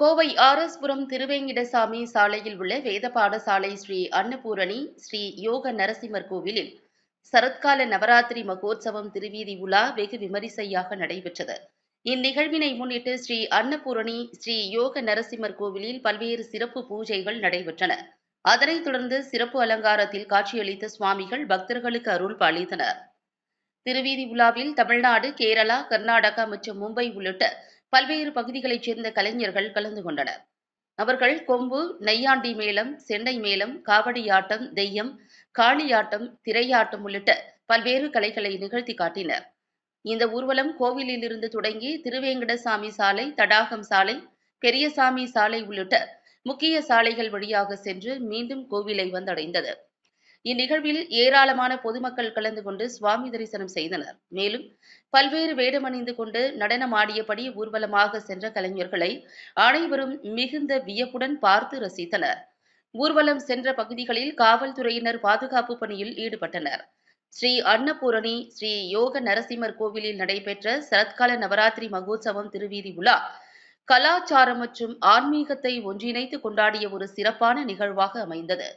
கோவை ஆரஸ்புரம் திருவேங்கிடசாமி சாலையில் உள்ள வேத பாடசாலை ஸ்ரீ அன்னபூரணி ஸ்ரீ யோக நரசிம்மர் கோவிலில் சரத்கால நவராத்திரி மகோத்சவம் திருவீதி உலா வெகு விமரிசையாக நடைபெற்றது இந்நிகழ்வினை முன்னிட்டு ஸ்ரீ அன்னபூரணி ஸ்ரீ யோக நரசிம்மர் கோவிலில் பல்வேறு சிறப்பு பூஜைகள் நடைபெற்றன அதனைத் தொடர்ந்து சிறப்பு அலங்காரத்தில் காட்சியளித்த சுவாமிகள் பக்தர்களுக்கு அருள் பாலித்தனர் திருவீதி உலாவில் தமிழ்நாடு கேரளா கர்நாடகா மற்றும் மும்பை உள்ளிட்ட பல்வேறு பகுதிகளைச் சேர்ந்த கலைஞர்கள் கலந்து கொண்டனர் அவர்கள் கொம்பு நெய்யாண்டி மேளம் செண்டை மேளம் காவடியாட்டம் தெய்யம் காளியாட்டம் திரையாட்டம் உள்ளிட்ட பல்வேறு கலைகளை நிகழ்த்தி காட்டினர் இந்த ஊர்வலம் கோவிலிலிருந்து தொடங்கி திருவேங்கடசாமி சாலை தடாகம் சாலை பெரியசாமி சாலை உள்ளிட்ட முக்கிய சாலைகள் வழியாக சென்று மீண்டும் கோவிலை வந்தடைந்தது இந்நிகழ்வில் ஏராளமான பொதுமக்கள் கலந்து கொண்டு சுவாமி தரிசனம் செய்தனர் மேலும் பல்வேறு வேடமணிந்து கொண்டு நடனமாடியபடி ஊர்வலமாக சென்ற கலைஞர்களை அனைவரும் மிகுந்த வியப்புடன் பார்த்து ரசித்தனர் ஊர்வலம் சென்ற பகுதிகளில் காவல்துறையினர் பாதுகாப்பு பணியில் ஈடுபட்டனர் ஸ்ரீ அன்னபூரணி ஸ்ரீ யோக நரசிம்மர் கோவிலில் நடைபெற்ற சரத்கால நவராத்திரி மகோத்சவம் திருவீதி உலா கலாச்சாரம் மற்றும் ஆன்மீகத்தை ஒன்றிணைத்து கொண்டாடிய ஒரு சிறப்பான நிகழ்வாக அமைந்தது